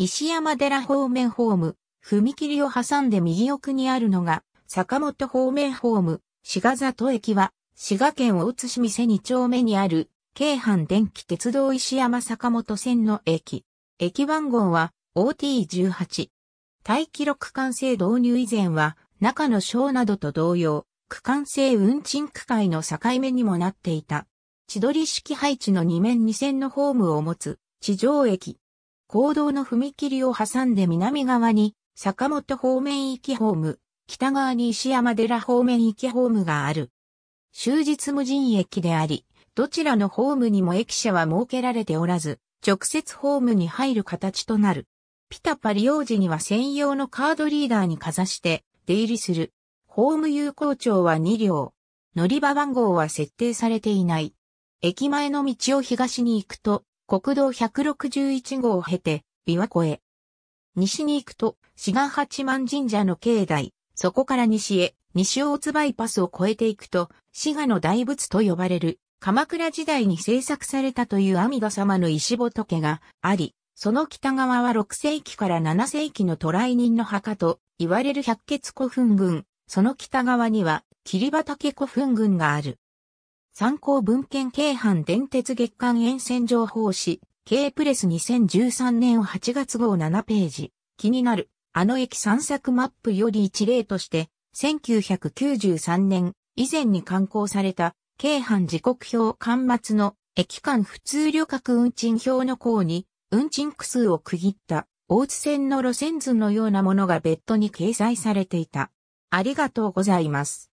石山寺方面ホーム、踏切を挟んで右奥にあるのが、坂本方面ホーム、滋賀里駅は、滋賀県大津市店2丁目にある、京阪電気鉄道石山坂本線の駅。駅番号は OT18。待機録管制導入以前は、中野章などと同様、区間制運賃区会の境目にもなっていた。千鳥式配置の2面2線のホームを持つ、地上駅。公道の踏切を挟んで南側に坂本方面行きホーム、北側に石山寺方面行きホームがある。終日無人駅であり、どちらのホームにも駅舎は設けられておらず、直接ホームに入る形となる。ピタパ利用時には専用のカードリーダーにかざして出入りする。ホーム有効庁は2両。乗り場番号は設定されていない。駅前の道を東に行くと、国道161号を経て、琵琶湖へ。西に行くと、志賀八幡神社の境内、そこから西へ、西大津バイパスを越えていくと、志賀の大仏と呼ばれる、鎌倉時代に制作されたという阿弥陀様の石仏があり、その北側は6世紀から7世紀の渡来人の墓と言われる百血古墳群、その北側には霧畑古墳群がある。参考文献京阪電鉄月間沿線情報誌、K プレス2013年8月号7ページ。気になる、あの駅散策マップより一例として、1993年以前に刊行された、京阪時刻表刊末の駅間普通旅客運賃表の項に、運賃区数を区切った大津線の路線図のようなものが別途に掲載されていた。ありがとうございます。